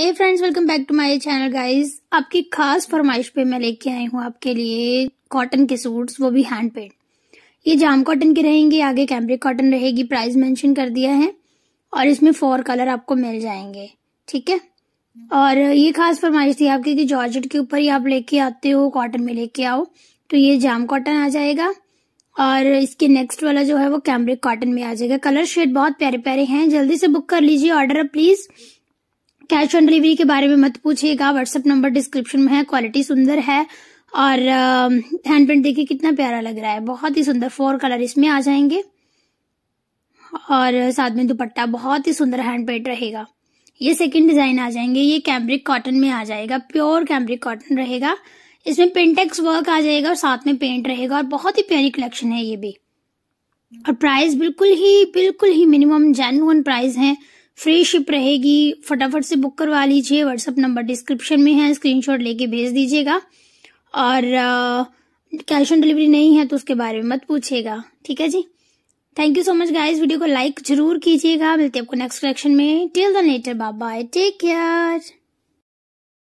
hey friends welcome back to my channel guys आपकी खास फरमाइश पे मैं लेके आई हूँ आपके लिए कॉटन के सूट्स वो भी हैंड पेड ये जाम कॉटन के रहेंगे आगे कैम्ब्रिक कॉटन रहेगी प्राइस मेंशन कर दिया है और इसमें फोर कलर आपको मिल जाएंगे ठीक है और ये खास फरमाइश थी आपकी कि जॉर्जेट के ऊपर ही आप लेके आते हो कॉटन में लेके आओ तो ये जाम कॉटन आ जाएगा और इसके नेक्स्ट वाला जो है वो कैम्ब्रिक कॉटन में आ जाएगा कलर शेड बहुत प्यारे प्यारे हैं जल्दी से बुक कर लीजिए order please cash on delivery के बारे में मत पूछिएगा व्हाट्सअप नंबर डिस्क्रिप्शन में है क्वालिटी सुंदर है और हैंड प्रिंट देखिए कितना प्यारा लग रहा है बहुत ही सुंदर फोर कलर इसमें आ जाएंगे और साथ में दुपट्टा बहुत ही सुंदर हैंड पेंट रहेगा ये सेकंड डिजाइन आ जाएंगे ये कैम्ब्रिक कॉटन में आ जाएगा प्योर कैम्ब्रिक कॉटन रहेगा इसमें पेंटेक्स वर्क आ जाएगा और साथ में पेंट रहेगा और बहुत ही प्यारी कलेक्शन है ये भी और प्राइस बिल्कुल ही बिल्कुल ही मिनिमम जेनुअन प्राइस है फ्री शिप रहेगी फटाफट से बुक करवा लीजिए व्हाट्सअप नंबर डिस्क्रिप्शन में है स्क्रीनशॉट लेके भेज दीजिएगा और कैश ऑन डिलीवरी नहीं है तो उसके बारे में मत पूछिएगा ठीक है जी thank you so much guys video को लाइक जरूर कीजिएगा मिलते हैं आपको नेक्स्ट कलेक्शन में till the later bye bye take care